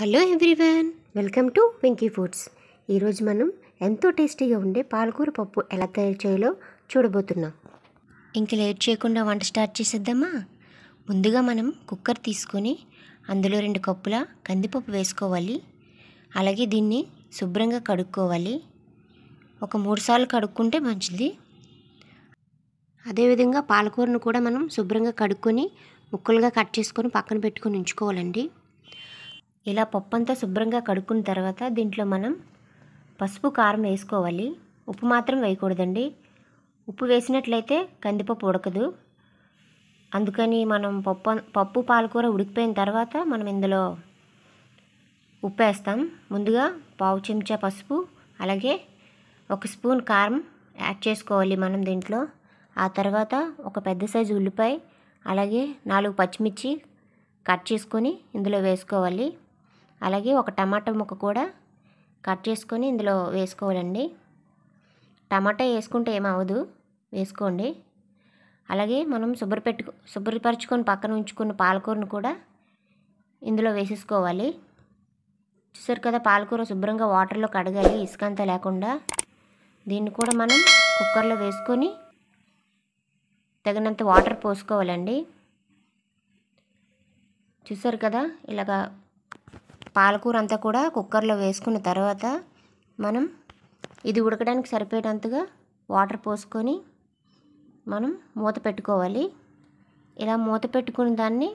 hello everyone welcome to Venky foods ఈరోజు మనం ఎంతో టేస్టీగా ఉండే పాలకూర పప్పు ఎలా తయారు చేయాలో చూడబోతున్నాం ఇంక లేట్ చేయకుండా వంట స్టార్ట్ చేసేద్దామా ముందుగా మనం కుక్కర్ తీసుకొని అందులో రెండు కప్పుల కందిపప్పు వేసుకోవాలి అలాగే దీన్ని శుభ్రంగా కడుక్కోవాలి ఒక మూడు సార్లు కడుక్కుంటే మంచిది అదేవిధంగా పాలకూరను కూడా మనం శుభ్రంగా కడుక్కొని ముక్కలుగా కట్ చేసుకొని పక్కన పెట్టుకొని ఉంచుకోవాలండి ఇలా పప్పంతా శుభ్రంగా కడుక్కున్న తర్వాత దీంట్లో మనం పసుపు కారం వేసుకోవాలి ఉప్పు మాత్రం వేయకూడదండి ఉప్పు వేసినట్లయితే కందిపప్పు ఉడకదు అందుకని మనం పప్పు పప్పు పాలకూర ఉడికిపోయిన తర్వాత మనం ఇందులో ఉప్పు వేస్తాం ముందుగా పావు చెంచా పసుపు అలాగే ఒక స్పూన్ కారం యాడ్ చేసుకోవాలి మనం దీంట్లో ఆ తర్వాత ఒక పెద్ద సైజు ఉల్లిపాయ అలాగే నాలుగు పచ్చిమిర్చి కట్ చేసుకొని ఇందులో వేసుకోవాలి అలాగే ఒక టమాటా ముక్క కూడా కట్ చేసుకొని ఇందులో వేసుకోవాలండి టమాటా వేసుకుంటే ఏమవదు వేసుకోండి అలాగే మనం శుభ్రపెట్టు శుభ్రపరచుకొని పక్కన ఉంచుకున్న పాలకూరను కూడా ఇందులో వేసేసుకోవాలి చూసారు కదా పాలకూర శుభ్రంగా వాటర్లో కడగాలి ఇసుకంతా లేకుండా దీన్ని కూడా మనం కుక్కర్లో వేసుకొని తగినంత వాటర్ పోసుకోవాలండి చూసారు కదా ఇలాగా పాలకూర అంతా కూడా కుక్కర్లో వేసుకున్న తర్వాత మనం ఇది ఉడకడానికి సరిపోయేటంతగా వాటర్ పోసుకొని మనం మూత పెట్టుకోవాలి ఇలా మూత పెట్టుకున్న దాన్ని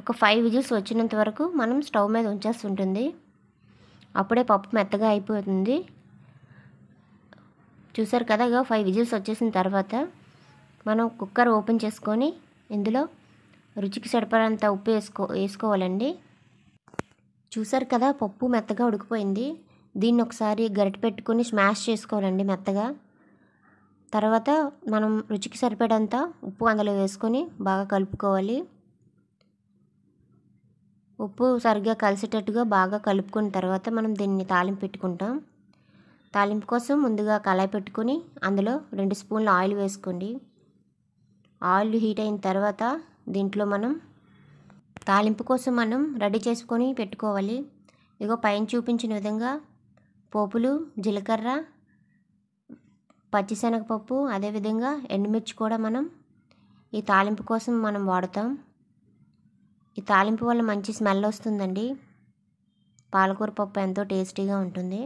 ఒక ఫైవ్ విజిల్స్ వచ్చినంత వరకు మనం స్టవ్ మీద ఉంచాల్సి ఉంటుంది అప్పుడే పప్పు మెత్తగా అయిపోతుంది చూసారు కదా ఫైవ్ విజిల్స్ వచ్చేసిన తర్వాత మనం కుక్కర్ ఓపెన్ చేసుకొని ఇందులో రుచికి సరిపడంత ఉప్పు వేసుకో వేసుకోవాలండి చూసారు కదా పప్పు మెత్తగా ఉడికిపోయింది దీన్ని ఒకసారి గరిట పెట్టుకొని స్మాష్ చేసుకోవాలండి మెత్తగా తర్వాత మనం రుచికి సరిపడంత ఉప్పు అందులో వేసుకొని బాగా కలుపుకోవాలి ఉప్పు సరిగ్గా కలిసేటట్టుగా బాగా కలుపుకున్న తర్వాత మనం దీన్ని తాలింపు పెట్టుకుంటాం తాలింపు కోసం ముందుగా కళాయి పెట్టుకొని అందులో రెండు స్పూన్లు ఆయిల్ వేసుకోండి ఆయిల్ హీట్ అయిన తర్వాత దీంట్లో మనం తాలింపు కోసం మనం రెడీ చేసుకొని పెట్టుకోవాలి ఇగో పైన చూపించిన విధంగా పోపులు జీలకర్ర పచ్చిశనగపప్పు అదేవిధంగా ఎండుమిర్చి కూడా మనం ఈ తాలింపు కోసం మనం వాడతాం ఈ తాలింపు వల్ల మంచి స్మెల్ వస్తుందండి పాలకూర పప్పు ఎంతో టేస్టీగా ఉంటుంది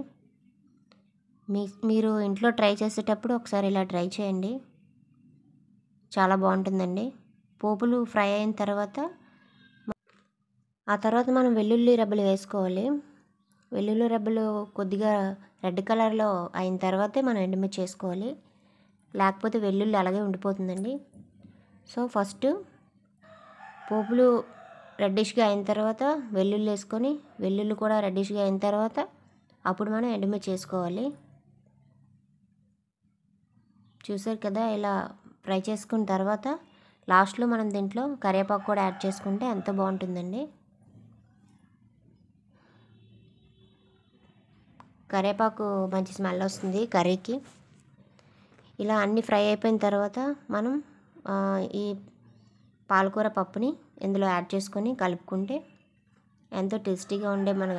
మీ మీరు ఇంట్లో ట్రై చేసేటప్పుడు ఒకసారి ఇలా ట్రై చేయండి చాలా బాగుంటుందండి పోపులు ఫ్రై అయిన తర్వాత ఆ తర్వాత మనం వెల్లుల్లి రెబ్బలు వేసుకోవాలి వెల్లుల్లి రెబ్బలు కొద్దిగా రెడ్ కలర్లో అయిన తర్వాతే మనం ఎండుమిర్చి చేసుకోవాలి లేకపోతే వెల్లుల్లి అలాగే ఉండిపోతుందండి సో ఫస్ట్ పోపులు రెడ్డిష్గా అయిన తర్వాత వెల్లుల్లి వేసుకొని వెల్లుల్లి కూడా రెడ్డిష్గా అయిన తర్వాత అప్పుడు మనం ఎండుమిర్చి చేసుకోవాలి చూసారు కదా ఇలా ఫ్రై చేసుకున్న తర్వాత లాస్ట్లో మనం దీంట్లో కరివేపాకు కూడా యాడ్ చేసుకుంటే ఎంత బాగుంటుందండి కరివేపాకు మంచి స్మెల్ వస్తుంది కర్రీకి ఇలా అన్నీ ఫ్రై అయిపోయిన తర్వాత మనం ఈ పాలకూర పప్పుని ఇందులో యాడ్ చేసుకొని కలుపుకుంటే ఎంతో టేస్టీగా ఉండే మన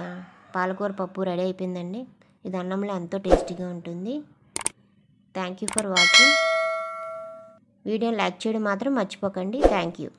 పాలకూర పప్పు రెడీ అయిపోయిందండి ఇది అన్నంలో ఎంతో టేస్టీగా ఉంటుంది thank you for watching video like చేయడం మాత్రం మర్చిపోకండి థ్యాంక్ యూ